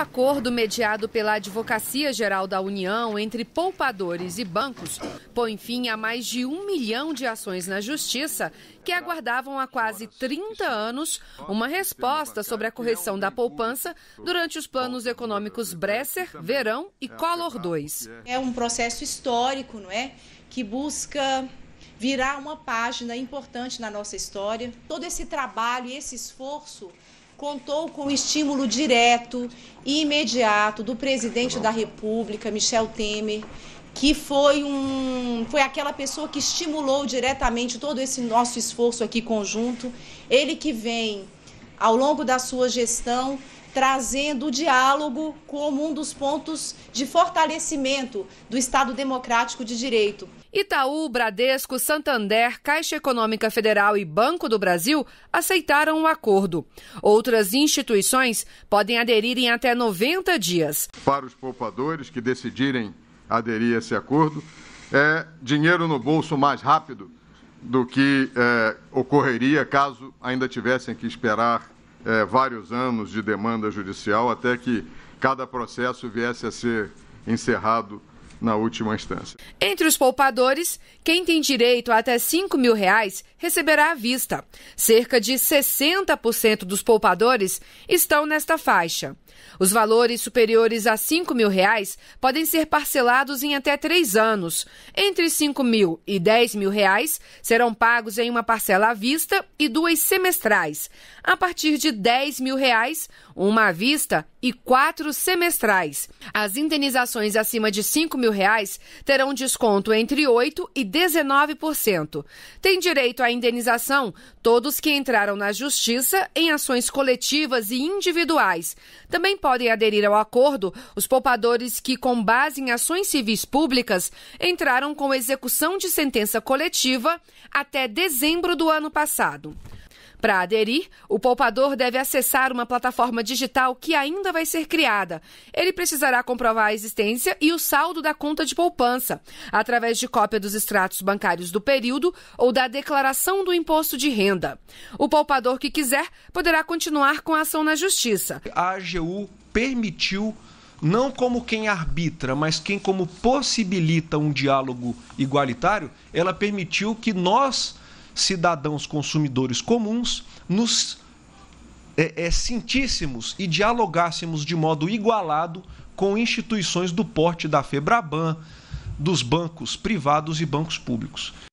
acordo mediado pela Advocacia Geral da União entre poupadores e bancos põe fim a mais de um milhão de ações na Justiça que aguardavam há quase 30 anos uma resposta sobre a correção da poupança durante os planos econômicos Bresser, Verão e Collor II. É um processo histórico, não é? Que busca virar uma página importante na nossa história. Todo esse trabalho e esse esforço contou com o estímulo direto e imediato do presidente da República, Michel Temer, que foi um foi aquela pessoa que estimulou diretamente todo esse nosso esforço aqui conjunto. Ele que vem ao longo da sua gestão trazendo o diálogo como um dos pontos de fortalecimento do Estado Democrático de Direito. Itaú, Bradesco, Santander, Caixa Econômica Federal e Banco do Brasil aceitaram o acordo. Outras instituições podem aderir em até 90 dias. Para os poupadores que decidirem aderir a esse acordo, é dinheiro no bolso mais rápido do que é, ocorreria caso ainda tivessem que esperar é, vários anos de demanda judicial até que cada processo viesse a ser encerrado na última instância. Entre os poupadores, quem tem direito a até 5 mil reais receberá à vista. Cerca de 60% dos poupadores estão nesta faixa. Os valores superiores a 5 mil reais podem ser parcelados em até três anos. Entre 5 mil e 10 mil reais serão pagos em uma parcela à vista e duas semestrais. A partir de 10 mil reais, uma à vista e quatro semestrais. As indenizações acima de R$ mil reais terão desconto entre 8% e 19%. Tem direito à indenização todos que entraram na justiça em ações coletivas e individuais. Também podem aderir ao acordo os poupadores que, com base em ações civis públicas, entraram com execução de sentença coletiva até dezembro do ano passado. Para aderir, o poupador deve acessar uma plataforma digital que ainda vai ser criada. Ele precisará comprovar a existência e o saldo da conta de poupança, através de cópia dos extratos bancários do período ou da declaração do imposto de renda. O poupador que quiser poderá continuar com a ação na justiça. A AGU permitiu não como quem arbitra, mas quem como possibilita um diálogo igualitário, ela permitiu que nós cidadãos consumidores comuns, nos é, é, sentíssemos e dialogássemos de modo igualado com instituições do porte da FEBRABAN, dos bancos privados e bancos públicos.